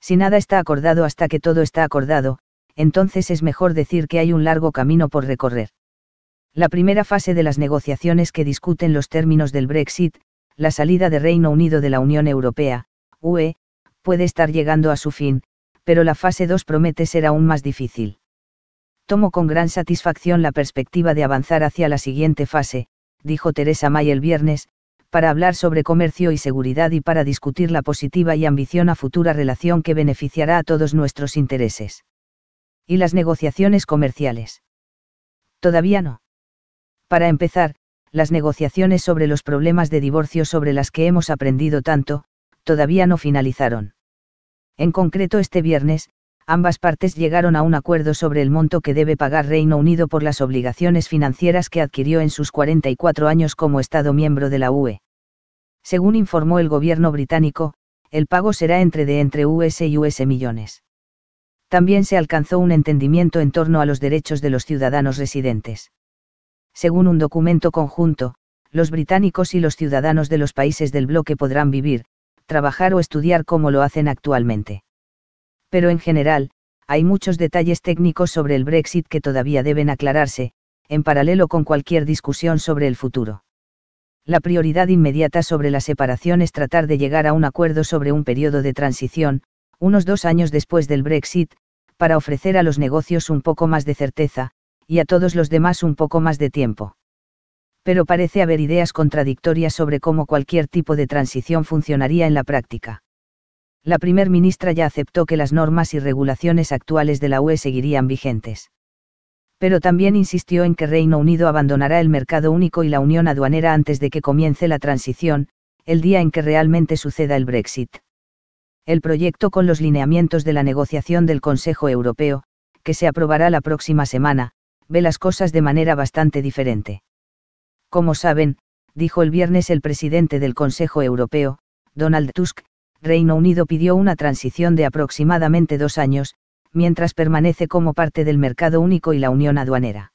Si nada está acordado hasta que todo está acordado, entonces es mejor decir que hay un largo camino por recorrer. La primera fase de las negociaciones que discuten los términos del Brexit, la salida de Reino Unido de la Unión Europea, UE, puede estar llegando a su fin, pero la fase 2 promete ser aún más difícil. Tomo con gran satisfacción la perspectiva de avanzar hacia la siguiente fase, dijo Teresa May el viernes, para hablar sobre comercio y seguridad y para discutir la positiva y ambición a futura relación que beneficiará a todos nuestros intereses. Y las negociaciones comerciales. Todavía no. Para empezar, las negociaciones sobre los problemas de divorcio sobre las que hemos aprendido tanto, todavía no finalizaron. En concreto este viernes, ambas partes llegaron a un acuerdo sobre el monto que debe pagar Reino Unido por las obligaciones financieras que adquirió en sus 44 años como Estado miembro de la UE. Según informó el gobierno británico, el pago será entre de entre US y US millones. También se alcanzó un entendimiento en torno a los derechos de los ciudadanos residentes. Según un documento conjunto, los británicos y los ciudadanos de los países del bloque podrán vivir, trabajar o estudiar como lo hacen actualmente pero en general, hay muchos detalles técnicos sobre el Brexit que todavía deben aclararse, en paralelo con cualquier discusión sobre el futuro. La prioridad inmediata sobre la separación es tratar de llegar a un acuerdo sobre un periodo de transición, unos dos años después del Brexit, para ofrecer a los negocios un poco más de certeza, y a todos los demás un poco más de tiempo. Pero parece haber ideas contradictorias sobre cómo cualquier tipo de transición funcionaría en la práctica la primer ministra ya aceptó que las normas y regulaciones actuales de la UE seguirían vigentes. Pero también insistió en que Reino Unido abandonará el mercado único y la unión aduanera antes de que comience la transición, el día en que realmente suceda el Brexit. El proyecto con los lineamientos de la negociación del Consejo Europeo, que se aprobará la próxima semana, ve las cosas de manera bastante diferente. Como saben, dijo el viernes el presidente del Consejo Europeo, Donald Tusk, Reino Unido pidió una transición de aproximadamente dos años, mientras permanece como parte del mercado único y la unión aduanera.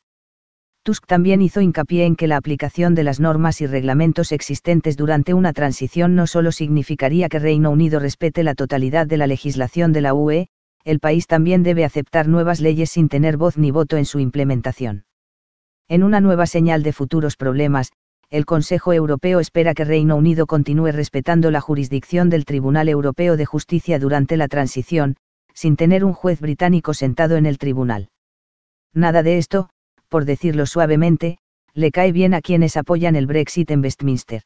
Tusk también hizo hincapié en que la aplicación de las normas y reglamentos existentes durante una transición no solo significaría que Reino Unido respete la totalidad de la legislación de la UE, el país también debe aceptar nuevas leyes sin tener voz ni voto en su implementación. En una nueva señal de futuros problemas, el Consejo Europeo espera que Reino Unido continúe respetando la jurisdicción del Tribunal Europeo de Justicia durante la transición, sin tener un juez británico sentado en el tribunal. Nada de esto, por decirlo suavemente, le cae bien a quienes apoyan el Brexit en Westminster.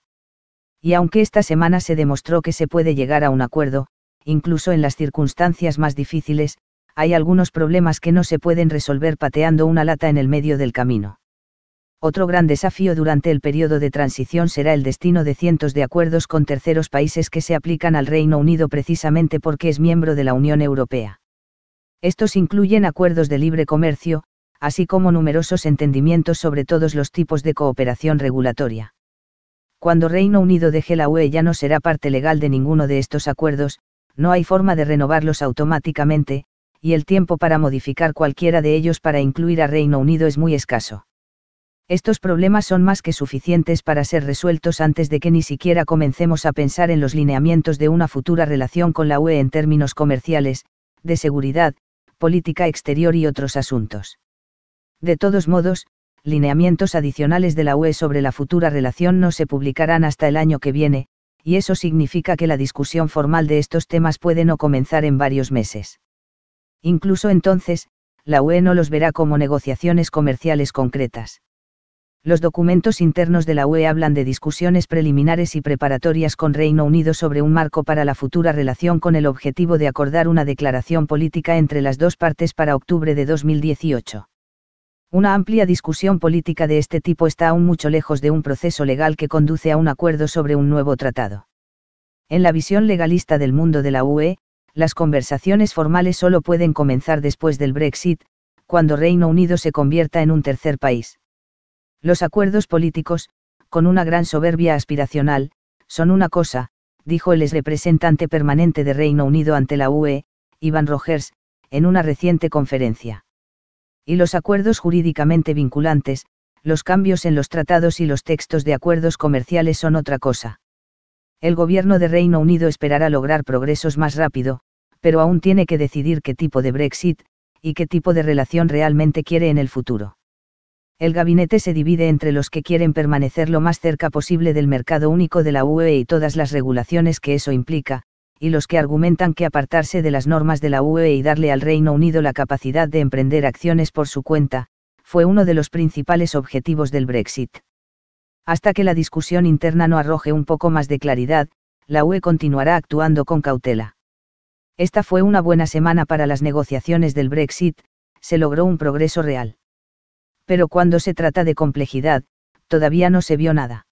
Y aunque esta semana se demostró que se puede llegar a un acuerdo, incluso en las circunstancias más difíciles, hay algunos problemas que no se pueden resolver pateando una lata en el medio del camino. Otro gran desafío durante el periodo de transición será el destino de cientos de acuerdos con terceros países que se aplican al Reino Unido precisamente porque es miembro de la Unión Europea. Estos incluyen acuerdos de libre comercio, así como numerosos entendimientos sobre todos los tipos de cooperación regulatoria. Cuando Reino Unido deje la UE ya no será parte legal de ninguno de estos acuerdos, no hay forma de renovarlos automáticamente, y el tiempo para modificar cualquiera de ellos para incluir a Reino Unido es muy escaso. Estos problemas son más que suficientes para ser resueltos antes de que ni siquiera comencemos a pensar en los lineamientos de una futura relación con la UE en términos comerciales, de seguridad, política exterior y otros asuntos. De todos modos, lineamientos adicionales de la UE sobre la futura relación no se publicarán hasta el año que viene, y eso significa que la discusión formal de estos temas puede no comenzar en varios meses. Incluso entonces, la UE no los verá como negociaciones comerciales concretas. Los documentos internos de la UE hablan de discusiones preliminares y preparatorias con Reino Unido sobre un marco para la futura relación con el objetivo de acordar una declaración política entre las dos partes para octubre de 2018. Una amplia discusión política de este tipo está aún mucho lejos de un proceso legal que conduce a un acuerdo sobre un nuevo tratado. En la visión legalista del mundo de la UE, las conversaciones formales solo pueden comenzar después del Brexit, cuando Reino Unido se convierta en un tercer país. Los acuerdos políticos, con una gran soberbia aspiracional, son una cosa, dijo el ex representante permanente de Reino Unido ante la UE, Ivan Rogers, en una reciente conferencia. Y los acuerdos jurídicamente vinculantes, los cambios en los tratados y los textos de acuerdos comerciales son otra cosa. El gobierno de Reino Unido esperará lograr progresos más rápido, pero aún tiene que decidir qué tipo de Brexit, y qué tipo de relación realmente quiere en el futuro el gabinete se divide entre los que quieren permanecer lo más cerca posible del mercado único de la UE y todas las regulaciones que eso implica, y los que argumentan que apartarse de las normas de la UE y darle al Reino Unido la capacidad de emprender acciones por su cuenta, fue uno de los principales objetivos del Brexit. Hasta que la discusión interna no arroje un poco más de claridad, la UE continuará actuando con cautela. Esta fue una buena semana para las negociaciones del Brexit, se logró un progreso real pero cuando se trata de complejidad, todavía no se vio nada.